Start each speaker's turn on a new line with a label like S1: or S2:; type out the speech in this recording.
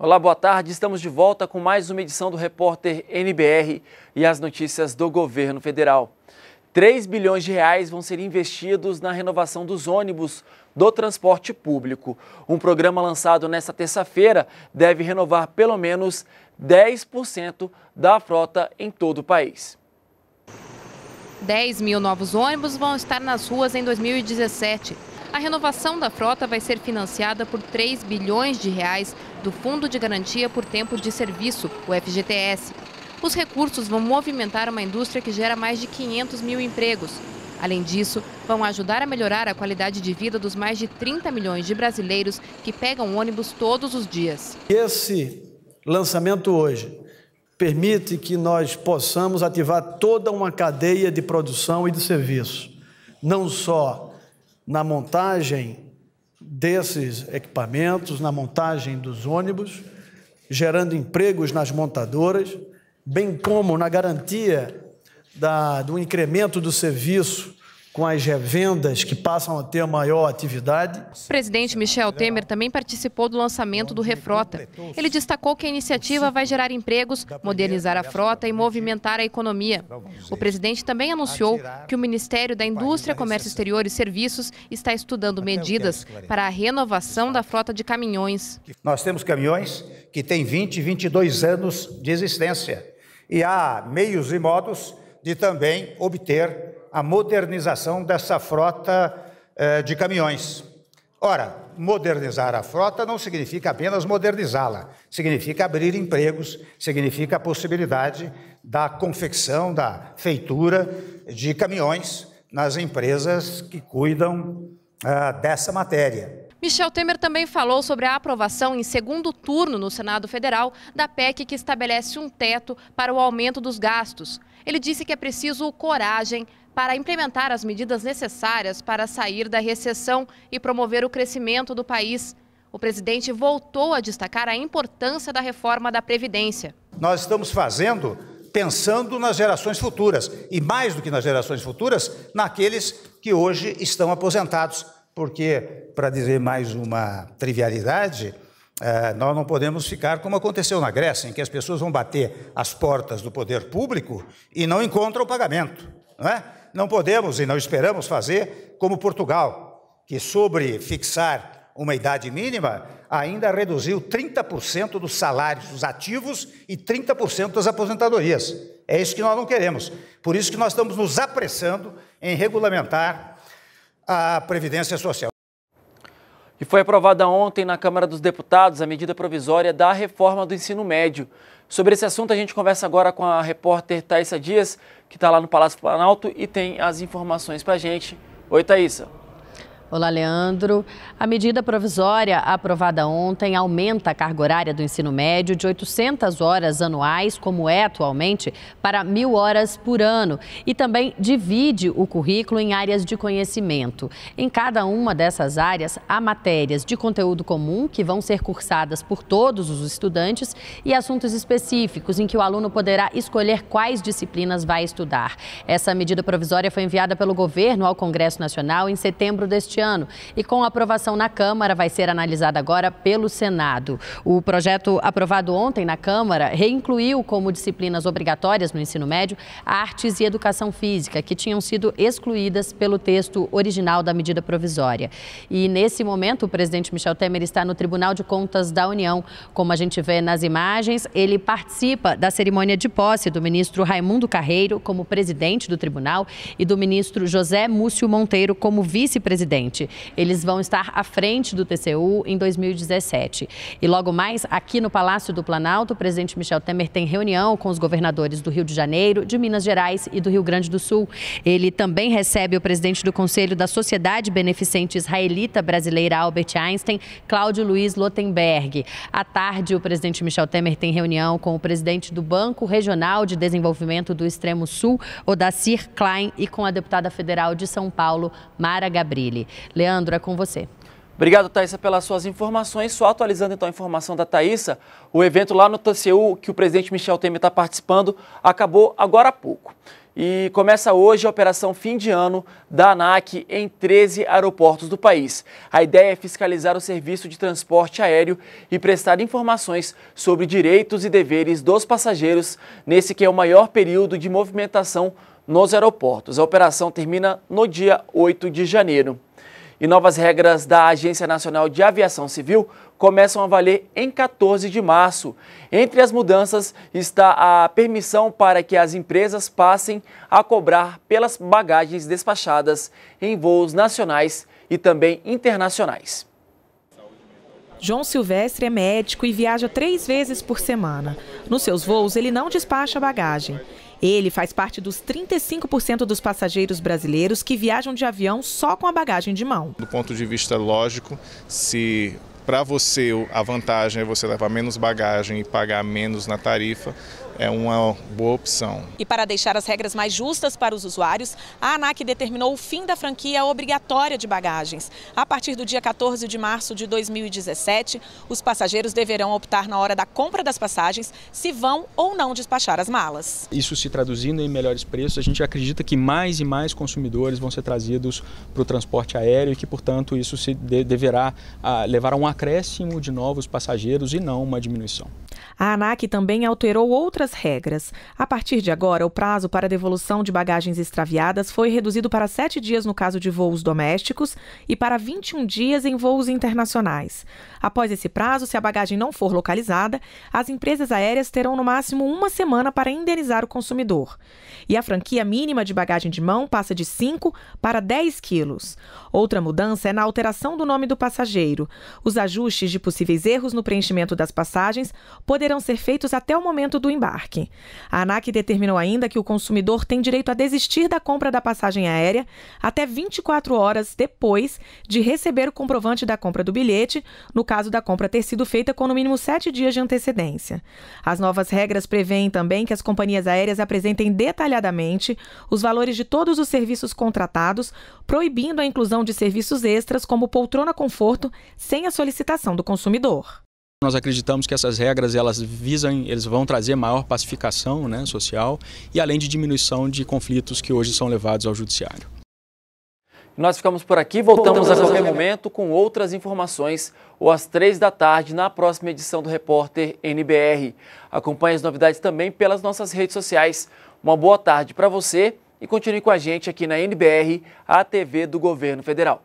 S1: Olá, boa tarde. Estamos de volta com mais uma edição do Repórter NBR e as notícias do governo federal. 3 bilhões de reais vão ser investidos na renovação dos ônibus do transporte público. Um programa lançado nesta terça-feira deve renovar pelo menos 10% da frota em todo o país.
S2: 10 mil novos ônibus vão estar nas ruas em 2017. A renovação da frota vai ser financiada por 3 bilhões de reais do Fundo de Garantia por Tempo de Serviço, o FGTS. Os recursos vão movimentar uma indústria que gera mais de 500 mil empregos. Além disso, vão ajudar a melhorar a qualidade de vida dos mais de 30 milhões de brasileiros que pegam ônibus todos os dias.
S3: Esse lançamento hoje permite que nós possamos ativar toda uma cadeia de produção e de serviço, não só na montagem desses equipamentos, na montagem dos ônibus, gerando empregos nas montadoras, bem como na garantia da, do incremento do serviço com as revendas que passam a ter maior atividade. O
S2: presidente Michel Temer também participou do lançamento do Refrota. Ele destacou que a iniciativa vai gerar empregos, modernizar a frota e movimentar a economia. O presidente também anunciou que o Ministério da Indústria, Comércio Exterior e Serviços está estudando medidas para a renovação da frota de caminhões.
S3: Nós temos caminhões que têm 20, 22 anos de existência e há meios e modos e também obter a modernização dessa frota eh, de caminhões. Ora, modernizar a frota não significa apenas modernizá-la, significa abrir empregos, significa a possibilidade da confecção, da feitura de caminhões nas empresas que cuidam ah, dessa matéria.
S2: Michel Temer também falou sobre a aprovação em segundo turno no Senado Federal da PEC que estabelece um teto para o aumento dos gastos. Ele disse que é preciso coragem para implementar as medidas necessárias para sair da recessão e promover o crescimento do país. O presidente voltou a destacar a importância da reforma da Previdência.
S3: Nós estamos fazendo pensando nas gerações futuras e, mais do que nas gerações futuras, naqueles que hoje estão aposentados porque, para dizer mais uma trivialidade, eh, nós não podemos ficar como aconteceu na Grécia, em que as pessoas vão bater as portas do poder público e não encontram pagamento. Não, é? não podemos e não esperamos fazer como Portugal, que sobre fixar uma idade mínima ainda reduziu 30% dos salários dos ativos e 30% das aposentadorias. É isso que nós não queremos. Por isso que nós estamos nos apressando em regulamentar à Previdência Social. E foi
S1: aprovada ontem na Câmara dos Deputados a medida provisória da reforma do ensino médio. Sobre esse assunto, a gente conversa agora com a repórter Thaisa Dias, que está lá no Palácio Planalto e tem as informações para a gente. Oi, Thaisa.
S4: Olá, Leandro. A medida provisória aprovada ontem aumenta a carga horária do ensino médio de 800 horas anuais, como é atualmente, para mil horas por ano e também divide o currículo em áreas de conhecimento. Em cada uma dessas áreas, há matérias de conteúdo comum que vão ser cursadas por todos os estudantes e assuntos específicos em que o aluno poderá escolher quais disciplinas vai estudar. Essa medida provisória foi enviada pelo governo ao Congresso Nacional em setembro deste deste ano e com aprovação na Câmara vai ser analisada agora pelo Senado. O projeto aprovado ontem na Câmara reincluiu como disciplinas obrigatórias no ensino médio artes e educação física, que tinham sido excluídas pelo texto original da medida provisória. E nesse momento, o presidente Michel Temer está no Tribunal de Contas da União. Como a gente vê nas imagens, ele participa da cerimônia de posse do ministro Raimundo Carreiro como presidente do tribunal e do ministro José Múcio Monteiro como vice-presidente. Eles vão estar à frente do TCU em 2017. E logo mais, aqui no Palácio do Planalto, o presidente Michel Temer tem reunião com os governadores do Rio de Janeiro, de Minas Gerais e do Rio Grande do Sul. Ele também recebe o presidente do Conselho da Sociedade Beneficente Israelita Brasileira, Albert Einstein, Cláudio Luiz Lotenberg. À tarde, o presidente Michel Temer tem reunião com o presidente do Banco Regional de Desenvolvimento do Extremo Sul, Odacir Klein, e com a deputada federal de São Paulo, Mara Gabrilli. Leandro, é com você.
S1: Obrigado, Thaisa, pelas suas informações. Só atualizando então a informação da Thaisa, o evento lá no TCU, que o presidente Michel Temer está participando, acabou agora há pouco. E começa hoje a operação fim de ano da ANAC em 13 aeroportos do país. A ideia é fiscalizar o serviço de transporte aéreo e prestar informações sobre direitos e deveres dos passageiros nesse que é o maior período de movimentação nos aeroportos. A operação termina no dia 8 de janeiro. E novas regras da Agência Nacional de Aviação Civil começam a valer em 14 de março. Entre as mudanças está a permissão para que as empresas passem a cobrar pelas bagagens despachadas em voos nacionais e também internacionais.
S5: João Silvestre é médico e viaja três vezes por semana. Nos seus voos, ele não despacha bagagem. Ele faz parte dos 35% dos passageiros brasileiros que viajam de avião só com a bagagem de mão.
S3: Do ponto de vista lógico, se para você a vantagem é você levar menos bagagem e pagar menos na tarifa, é uma boa opção.
S5: E para deixar as regras mais justas para os usuários, a ANAC determinou o fim da franquia obrigatória de bagagens. A partir do dia 14 de março de 2017, os passageiros deverão optar na hora da compra das passagens se vão ou não despachar as malas.
S1: Isso se traduzindo em melhores preços, a gente acredita que mais e mais consumidores vão ser trazidos para o transporte aéreo e que, portanto, isso se de deverá a ah, levar a um acréscimo de novos passageiros e não uma diminuição.
S5: A ANAC também alterou outras outras regras. A partir de agora, o prazo para devolução de bagagens extraviadas foi reduzido para sete dias no caso de voos domésticos e para 21 dias em voos internacionais. Após esse prazo, se a bagagem não for localizada, as empresas aéreas terão no máximo uma semana para indenizar o consumidor. E a franquia mínima de bagagem de mão passa de 5 para 10 quilos. Outra mudança é na alteração do nome do passageiro. Os ajustes de possíveis erros no preenchimento das passagens poderão ser feitos até o momento do embarque embarque. A ANAC determinou ainda que o consumidor tem direito a desistir da compra da passagem aérea até 24 horas depois de receber o comprovante da compra do bilhete, no caso da compra ter sido feita com no mínimo sete dias de antecedência. As novas regras prevêem também que as companhias aéreas apresentem detalhadamente os valores de todos os serviços contratados, proibindo a inclusão de serviços extras como poltrona conforto sem a solicitação do consumidor.
S1: Nós acreditamos que essas regras elas visam, eles vão trazer maior pacificação né, social e além de diminuição de conflitos que hoje são levados ao judiciário. Nós ficamos por aqui, voltamos, a qualquer momento com outras informações ou às três da tarde na próxima edição do Repórter NBR. Acompanhe as novidades também pelas nossas redes sociais. Uma boa tarde para você e continue com a gente aqui na NBR, a TV do Governo Federal.